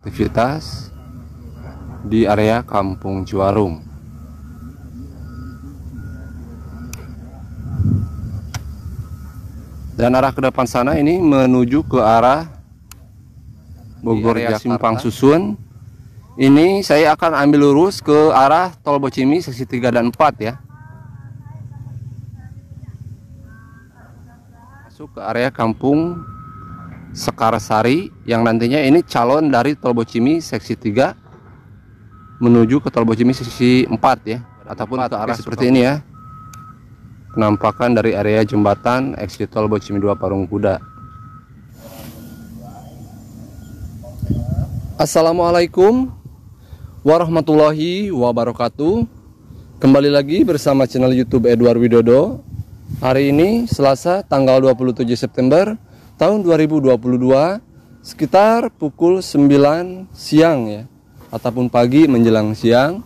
aktivitas di area Kampung Juarum. Dan arah ke depan sana ini menuju ke arah Bogor area Simpang Susun. Ini saya akan ambil lurus ke arah Tol Bocimi sesi 3 dan 4 ya. Masuk ke area Kampung Sekarsari yang nantinya ini calon dari Tol Bocimi seksi 3 menuju ke Tol Bocimi seksi 4 ya ataupun ke arah seperti ini ya penampakan dari area jembatan exit Tol Bocimi 2 Parung Kuda Assalamualaikum warahmatullahi wabarakatuh Kembali lagi bersama channel YouTube Edward Widodo Hari ini Selasa tanggal 27 September tahun 2022 sekitar pukul 9 siang ya ataupun pagi menjelang siang.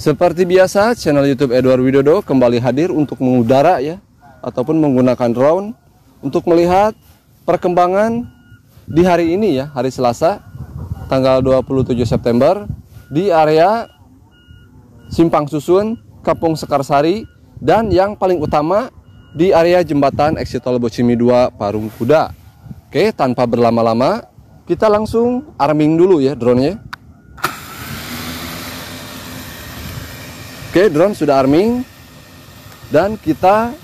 Seperti biasa channel YouTube Edward Widodo kembali hadir untuk mengudara ya ataupun menggunakan drone untuk melihat perkembangan di hari ini ya, hari Selasa tanggal 27 September di area Simpang Susun, Kapung Sekarsari dan yang paling utama di area jembatan Exit tol Bocimi 2 Parung Kuda. Oke, tanpa berlama-lama, kita langsung arming dulu ya drone-nya. Oke, drone sudah arming. Dan kita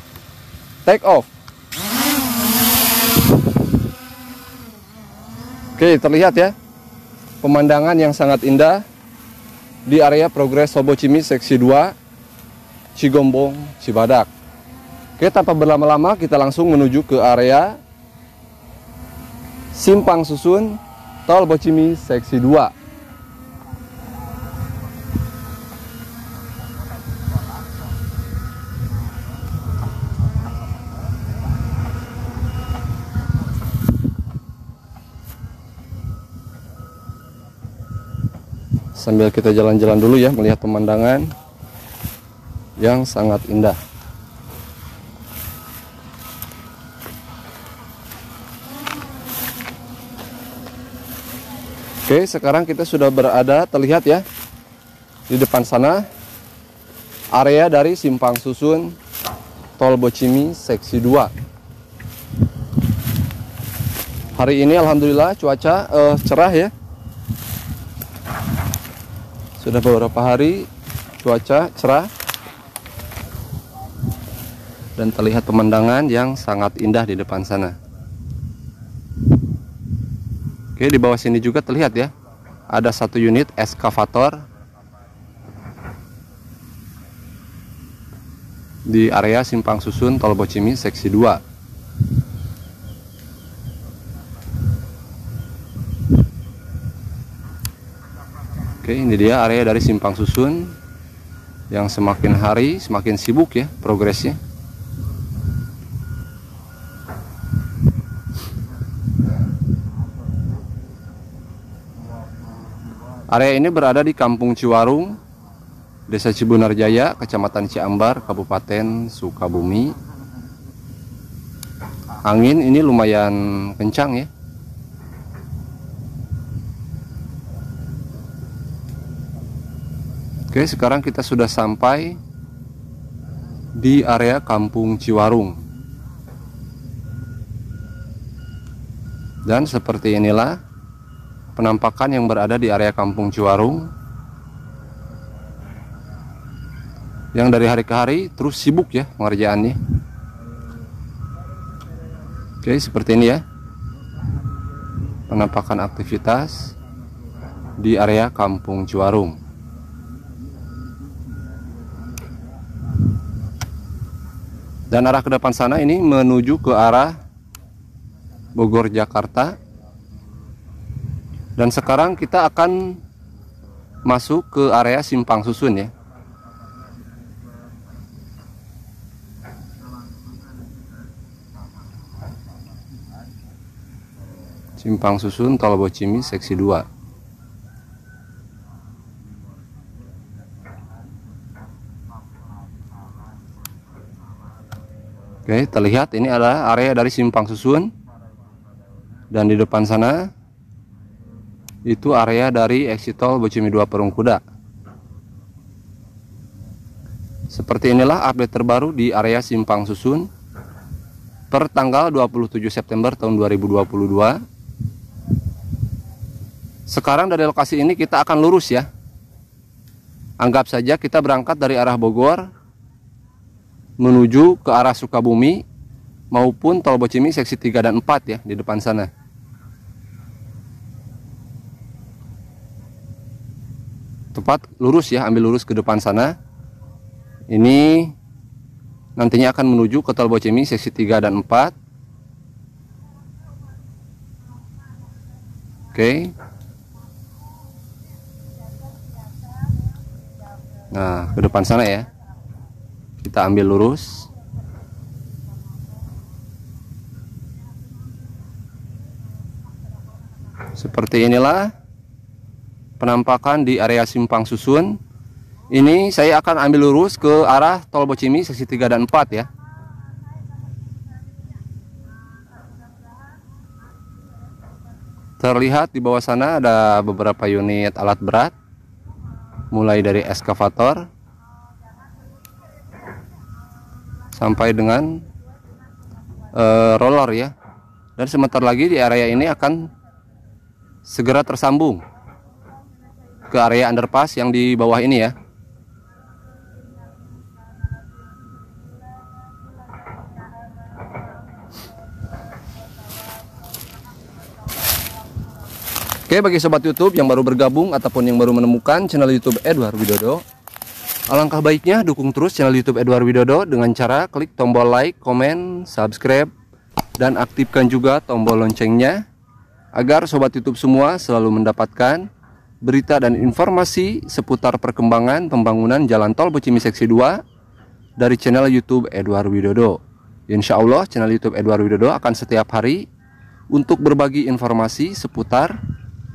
take off. Oke, terlihat ya. Pemandangan yang sangat indah di area Progres Sobochimi Seksi 2, Cigombong, Cibadak. Oke, tanpa berlama-lama kita langsung menuju ke area Simpang Susun, Tol Bocimi Seksi 2. sambil kita jalan-jalan dulu ya melihat pemandangan yang sangat indah. Oke, sekarang kita sudah berada terlihat ya di depan sana area dari simpang susun Tol Bocimi seksi 2. Hari ini alhamdulillah cuaca eh, cerah ya. Sudah beberapa hari cuaca cerah dan terlihat pemandangan yang sangat indah di depan sana. Oke, di bawah sini juga terlihat ya. Ada satu unit eskavator di area simpang susun Tol Bocimi seksi 2. Oke, ini dia area dari simpang susun yang semakin hari semakin sibuk ya progresnya. Area ini berada di Kampung Ciwarung, Desa Cibunarjaya, Kecamatan Ciambar, Kabupaten Sukabumi. Angin ini lumayan kencang ya. Oke, sekarang kita sudah sampai di area Kampung Ciwarung. Dan seperti inilah penampakan yang berada di area Kampung Ciwarung yang dari hari ke hari terus sibuk ya pengerjaannya oke seperti ini ya penampakan aktivitas di area Kampung Ciwarung dan arah ke depan sana ini menuju ke arah Bogor Jakarta dan sekarang kita akan masuk ke area simpang susun ya. Simpang Susun Tol Bocimi seksi 2. Oke, terlihat ini adalah area dari Simpang Susun. Dan di depan sana itu area dari exit tol Bocimi 2 Perung Kuda. Seperti inilah update terbaru di area Simpang Susun per tanggal 27 September tahun 2022. Sekarang dari lokasi ini kita akan lurus ya. Anggap saja kita berangkat dari arah Bogor menuju ke arah Sukabumi maupun tol Bocimi seksi 3 dan 4 ya di depan sana. tepat lurus ya ambil lurus ke depan sana ini nantinya akan menuju ke tol Bocemi seksi 3 dan 4 oke nah ke depan sana ya kita ambil lurus seperti inilah penampakan di area simpang susun. Ini saya akan ambil lurus ke arah tol Bocimi Sesi 3 dan 4 ya. Terlihat di bawah sana ada beberapa unit alat berat mulai dari eskavator sampai dengan uh, roller ya. Dan sebentar lagi di area ini akan segera tersambung ke area underpass yang di bawah ini ya. Oke, bagi sobat YouTube yang baru bergabung ataupun yang baru menemukan channel YouTube Edward Widodo, alangkah baiknya dukung terus channel YouTube Edward Widodo dengan cara klik tombol like, komen, subscribe, dan aktifkan juga tombol loncengnya agar sobat YouTube semua selalu mendapatkan berita dan informasi seputar perkembangan pembangunan Jalan Tol Bocimi Seksi 2 dari channel YouTube Edward Widodo. Insya Allah channel YouTube Edward Widodo akan setiap hari untuk berbagi informasi seputar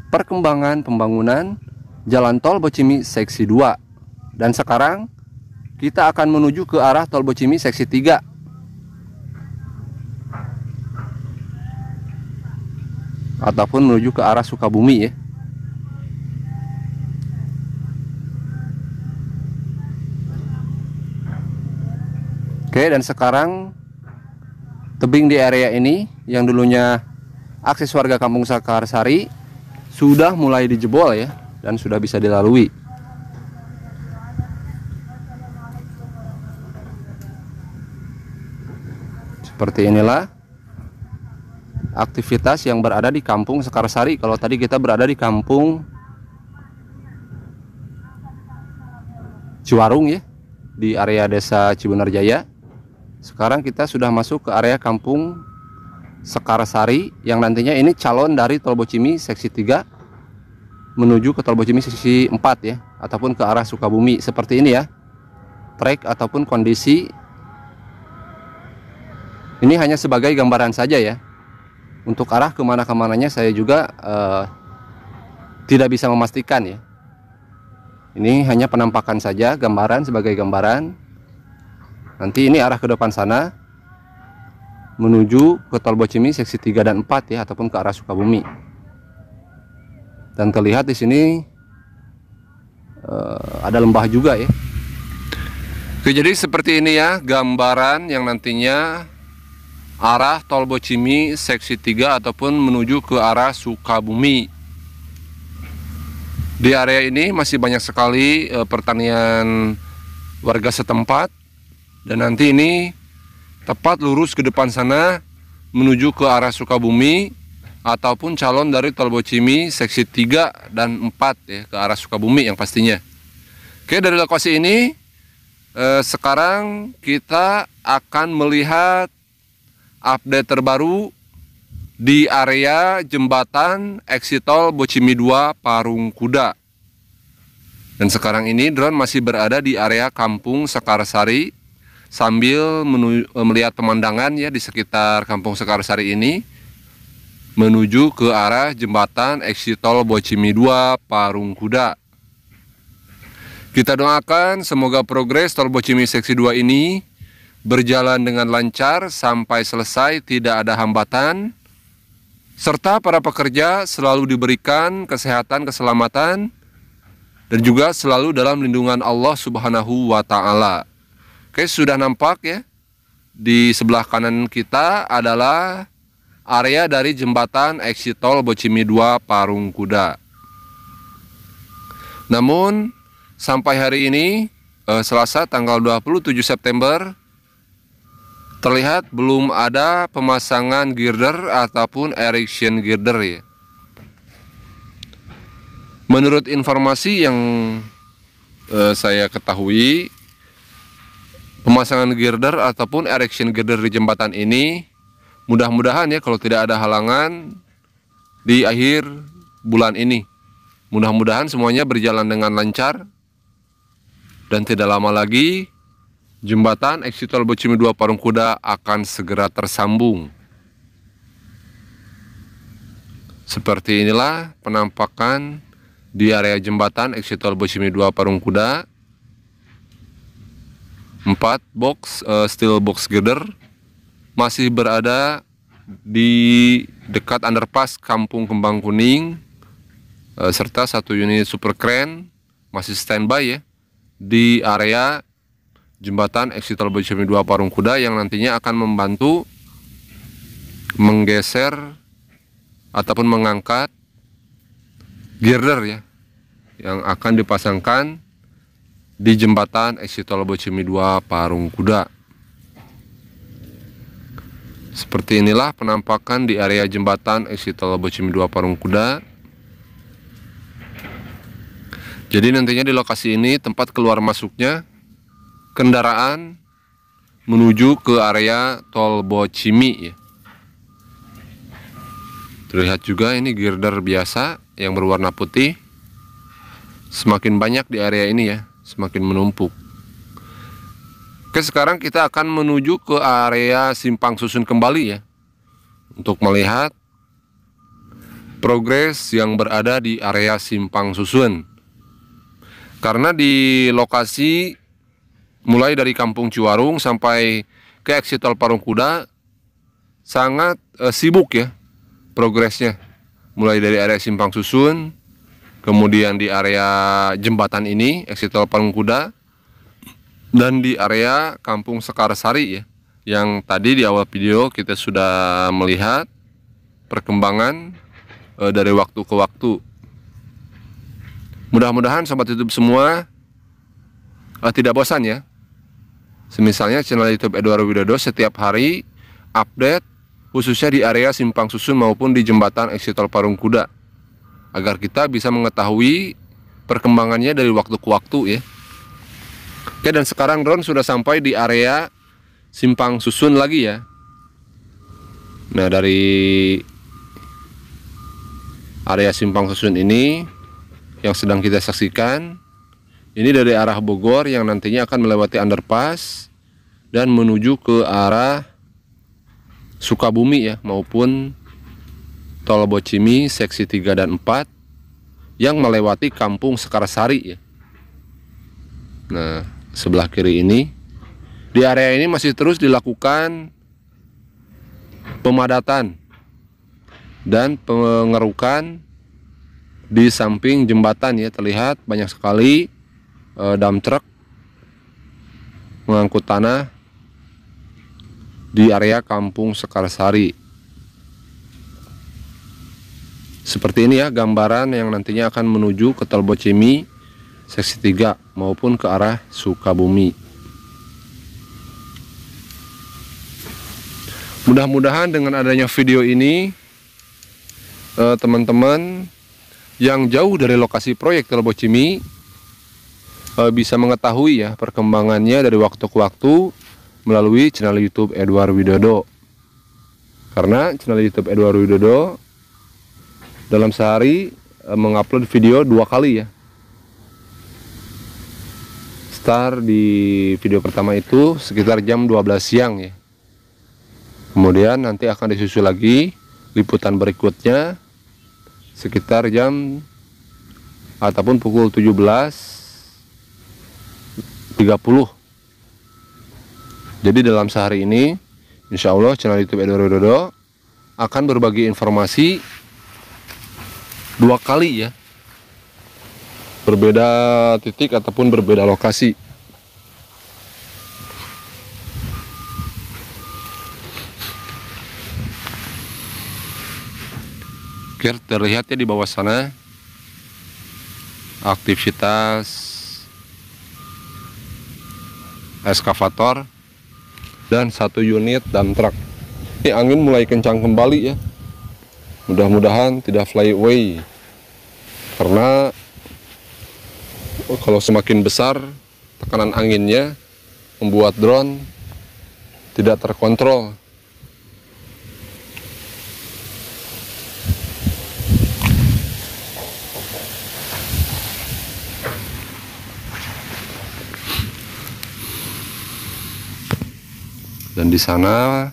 perkembangan pembangunan Jalan Tol Bocimi Seksi 2. Dan sekarang kita akan menuju ke arah Tol Bocimi Seksi 3 ataupun menuju ke arah Sukabumi ya. Oke, dan sekarang tebing di area ini yang dulunya akses warga Kampung Sakarsari sudah mulai dijebol ya dan sudah bisa dilalui. Seperti inilah aktivitas yang berada di Kampung Sekarsari. Kalau tadi kita berada di Kampung Ciwarung ya, di area desa Cibunarjaya. Sekarang kita sudah masuk ke area kampung Sekarsari yang nantinya ini calon dari Tol Bocimi seksi 3 menuju ke Tol Bocimi seksi 4 ya ataupun ke arah Sukabumi seperti ini ya. Trek ataupun kondisi ini hanya sebagai gambaran saja ya. Untuk arah kemana-kemananya saya juga eh, tidak bisa memastikan ya. Ini hanya penampakan saja, gambaran sebagai gambaran nanti ini arah ke depan sana menuju ke tol Bocimi seksi 3 dan 4 ya ataupun ke arah Sukabumi dan terlihat di sini uh, ada lembah juga ya Oke, jadi seperti ini ya gambaran yang nantinya arah tol Bocimi seksi 3 ataupun menuju ke arah Sukabumi di area ini masih banyak sekali uh, pertanian warga setempat dan nanti ini tepat lurus ke depan sana menuju ke arah Sukabumi ataupun calon dari Tol Bocimi seksi 3 dan 4 ya ke arah Sukabumi yang pastinya. Oke, dari lokasi ini eh, sekarang kita akan melihat update terbaru di area jembatan exit tol Bocimi 2 Parung Kuda. Dan sekarang ini drone masih berada di area Kampung Sekarsari sambil menu, eh, melihat pemandangan ya di sekitar Kampung Sekarsari ini menuju ke arah jembatan eksit tol Bocimi 2 Parung Kuda. Kita doakan semoga progres tol Bocimi seksi 2 ini berjalan dengan lancar sampai selesai tidak ada hambatan serta para pekerja selalu diberikan kesehatan, keselamatan dan juga selalu dalam lindungan Allah Subhanahu wa taala. Oke, sudah nampak ya. Di sebelah kanan kita adalah area dari jembatan exit tol Bocimi 2 Parung Kuda. Namun sampai hari ini eh, Selasa tanggal 27 September terlihat belum ada pemasangan girder ataupun erection girder ya. Menurut informasi yang eh, saya ketahui Pemasangan girder ataupun erection girder di jembatan ini mudah-mudahan ya kalau tidak ada halangan di akhir bulan ini. Mudah-mudahan semuanya berjalan dengan lancar dan tidak lama lagi jembatan eksitol tol Bocimi 2 Parung Kuda akan segera tersambung. Seperti inilah penampakan di area jembatan eksitol tol Bocimi 2 Parung Kuda. 4 box uh, steel box girder masih berada di dekat underpass Kampung Kembang Kuning uh, serta satu unit super crane masih standby ya di area jembatan exit tol Boyolali 2 Parung Kuda yang nantinya akan membantu menggeser ataupun mengangkat girder ya yang akan dipasangkan di jembatan exit tol Bocimi 2 Parung Kuda. Seperti inilah penampakan di area jembatan exit tol Bocimi 2 Parung Kuda. Jadi nantinya di lokasi ini tempat keluar masuknya kendaraan menuju ke area tol Bocimi ya. Terlihat juga ini girder biasa yang berwarna putih semakin banyak di area ini ya semakin menumpuk. Oke, sekarang kita akan menuju ke area simpang susun kembali ya. Untuk melihat progres yang berada di area simpang susun. Karena di lokasi mulai dari Kampung Ciwarung sampai ke exit tol Parung Kuda sangat eh, sibuk ya progresnya. Mulai dari area simpang susun kemudian di area jembatan ini exit tol Palung Kuda dan di area Kampung Sekarsari ya yang tadi di awal video kita sudah melihat perkembangan e, dari waktu ke waktu mudah-mudahan sobat YouTube semua e, tidak bosan ya Semisalnya channel YouTube Edward Widodo setiap hari update khususnya di area Simpang Susun maupun di jembatan Exit Tol Parung Kuda agar kita bisa mengetahui perkembangannya dari waktu ke waktu ya. Oke dan sekarang drone sudah sampai di area simpang susun lagi ya. Nah dari area simpang susun ini yang sedang kita saksikan ini dari arah Bogor yang nantinya akan melewati underpass dan menuju ke arah Sukabumi ya maupun Tol Bocimi seksi 3 dan 4 yang melewati kampung Sekarsari ya. Nah, sebelah kiri ini di area ini masih terus dilakukan pemadatan dan pengerukan di samping jembatan ya terlihat banyak sekali e, dam truk mengangkut tanah di area kampung Sekarsari. Seperti ini ya gambaran yang nantinya akan menuju ke Tol Bocimi seksi 3 maupun ke arah Sukabumi. Mudah-mudahan dengan adanya video ini eh, teman-teman eh, yang jauh dari lokasi proyek Tol Bocimi eh, bisa mengetahui ya perkembangannya dari waktu ke waktu melalui channel YouTube Edward Widodo. Karena channel YouTube Edward Widodo dalam sehari eh, mengupload video dua kali ya start di video pertama itu sekitar jam 12 siang ya kemudian nanti akan disusul lagi liputan berikutnya sekitar jam ataupun pukul 17.30 jadi dalam sehari ini insya Allah channel youtube Edo Widodo akan berbagi informasi dua kali ya berbeda titik ataupun berbeda lokasi Oke, terlihat ya di bawah sana aktivitas eskavator dan satu unit dan truk. Ini angin mulai kencang kembali ya mudah-mudahan tidak fly away karena kalau semakin besar tekanan anginnya membuat drone tidak terkontrol dan di sana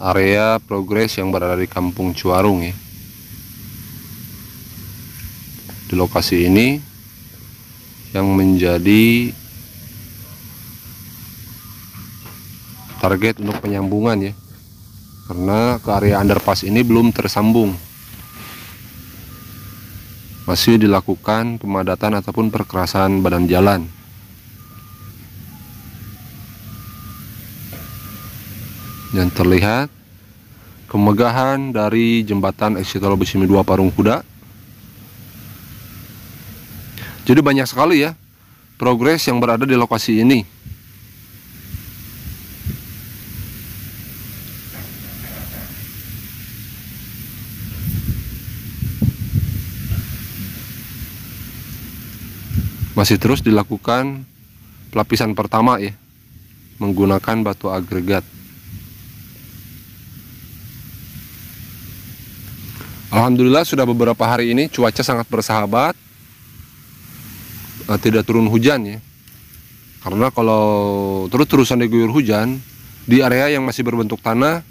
area progres yang berada di Kampung Cuarung ya. Di lokasi ini yang menjadi target untuk penyambungan ya. Karena ke area underpass ini belum tersambung. Masih dilakukan pemadatan ataupun perkerasan badan jalan. dan terlihat kemegahan dari jembatan eksit tol Besimi 2 Parung Kuda. Jadi banyak sekali ya progres yang berada di lokasi ini. Masih terus dilakukan pelapisan pertama ya menggunakan batu agregat. Alhamdulillah sudah beberapa hari ini cuaca sangat bersahabat eh, tidak turun hujan ya karena kalau terus-terusan diguyur hujan di area yang masih berbentuk tanah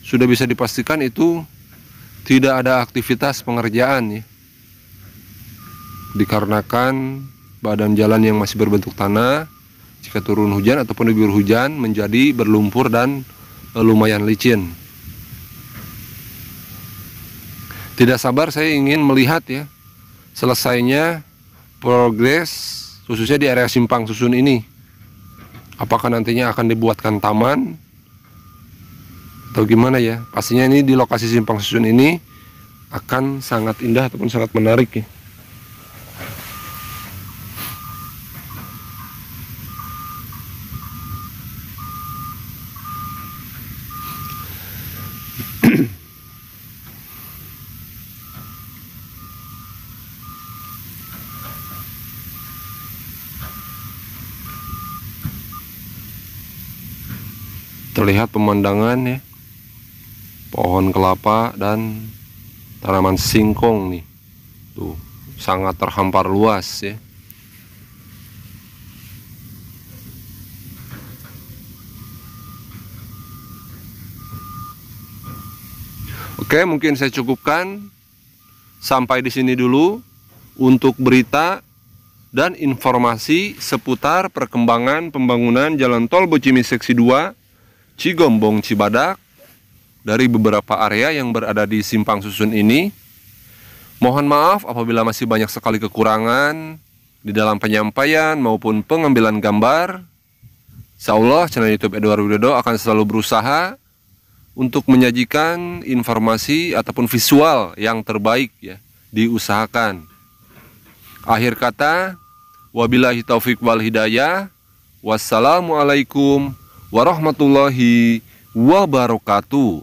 sudah bisa dipastikan itu tidak ada aktivitas pengerjaan ya dikarenakan badan jalan yang masih berbentuk tanah jika turun hujan ataupun diguyur hujan menjadi berlumpur dan eh, lumayan licin Tidak sabar saya ingin melihat ya selesainya progres khususnya di area simpang susun ini. Apakah nantinya akan dibuatkan taman atau gimana ya? Pastinya ini di lokasi simpang susun ini akan sangat indah ataupun sangat menarik ya. terlihat pemandangan ya pohon kelapa dan tanaman singkong nih tuh sangat terhampar luas ya Oke, mungkin saya cukupkan sampai di sini dulu untuk berita dan informasi seputar perkembangan pembangunan jalan tol Bocimi Seksi 2 Cigombong Cibadak dari beberapa area yang berada di simpang susun ini. Mohon maaf apabila masih banyak sekali kekurangan di dalam penyampaian maupun pengambilan gambar. Insya Allah channel YouTube Edward Widodo akan selalu berusaha untuk menyajikan informasi ataupun visual yang terbaik ya diusahakan. Akhir kata, wabillahi taufik wal hidayah. Wassalamualaikum warahmatullahi wabarakatuh.